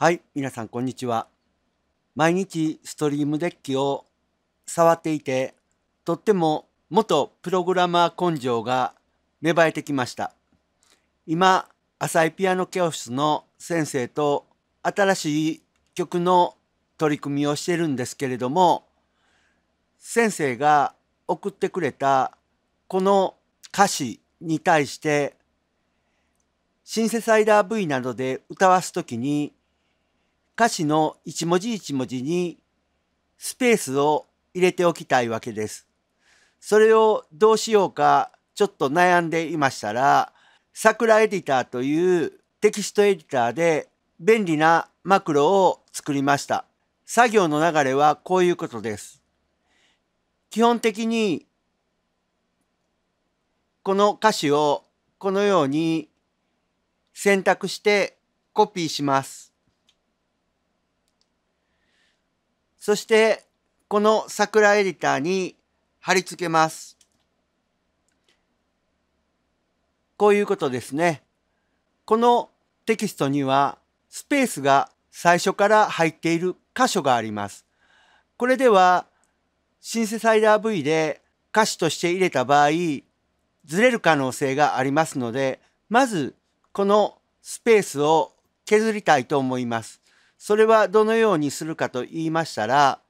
はい、皆さんこんにちは。毎日ストリームデッキを触っていて、とっても元プログラマー根性が芽生えてきました。今、浅井ピアノ教室の先生と新しい曲の取り組みをしてるんですけれども、先生が送ってくれたこの歌詞に対してシンセサイダー V などで歌わす時に歌詞の一文字一文字にスペースを入れておきたいわけです。それをどうしようかちょっと悩んでいましたら、桜エディターというテキストエディターで便利なマクロを作りました。作業の流れはこういうことです。基本的にこの歌詞をこのように選択してコピーします。そしてこの桜エディターに貼り付けます。こういうことですね。このテキストにはスペースが最初から入っている箇所があります。これではシンセサイダー V で歌詞として入れた場合、ずれる可能性がありますので、まずこのスペースを削りたいと思います。それはどのようにするかと言いましたら、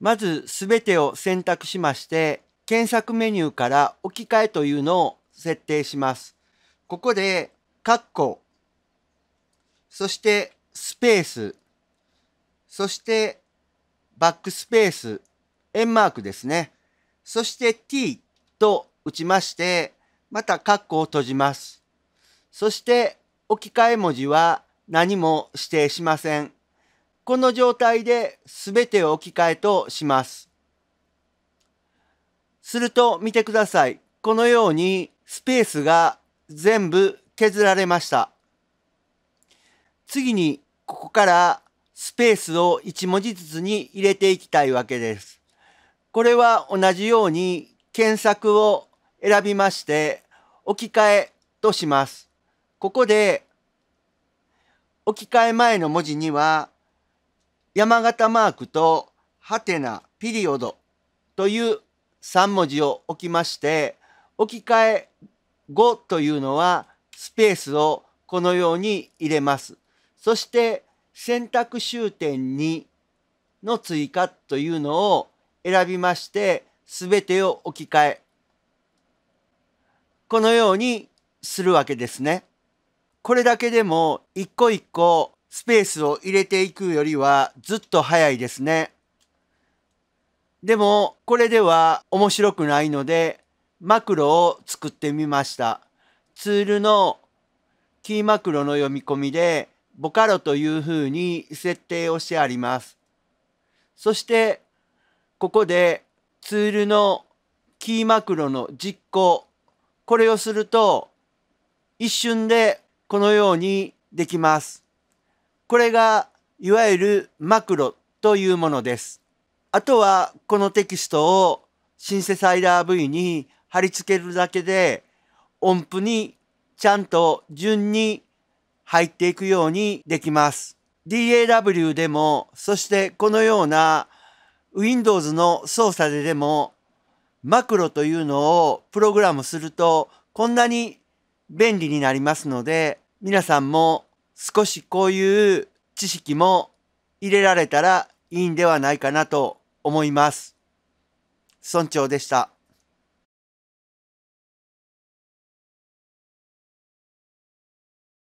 まずすべてを選択しまして、検索メニューから置き換えというのを設定します。ここで、ッコ、そしてスペース、そしてバックスペース、円マークですね。そして t と打ちまして、また括弧を閉じます。そして置き換え文字は何も指定しません。この状態で全てを置き換えとします。すると見てください。このようにスペースが全部削られました。次にここからスペースを1文字ずつに入れていきたいわけです。これは同じように検索を選びまして置き換えとします。ここで置き換え前の文字には山形マークとハテナピリオドという3文字を置きまして置き換え語というのはスペースをこのように入れます。そして選択終点にの追加というのを選びましてすべてを置き換えこのようにするわけですね。これだけでも一個一個スペースを入れていくよりはずっと早いですね。でもこれでは面白くないのでマクロを作ってみました。ツールのキーマクロの読み込みでボカロというふうに設定をしてあります。そしてここでツールのキーマクロの実行これをすると一瞬でこのようにできます。これがいわゆるマクロというものです。あとはこのテキストをシンセサイダー V に貼り付けるだけで音符にちゃんと順に入っていくようにできます。DAW でもそしてこのような Windows の操作ででもマクロというのをプログラムするとこんなに便利になりますので皆さんも少しこういう知識も入れられたらいいんではないかなと思います。村長でした。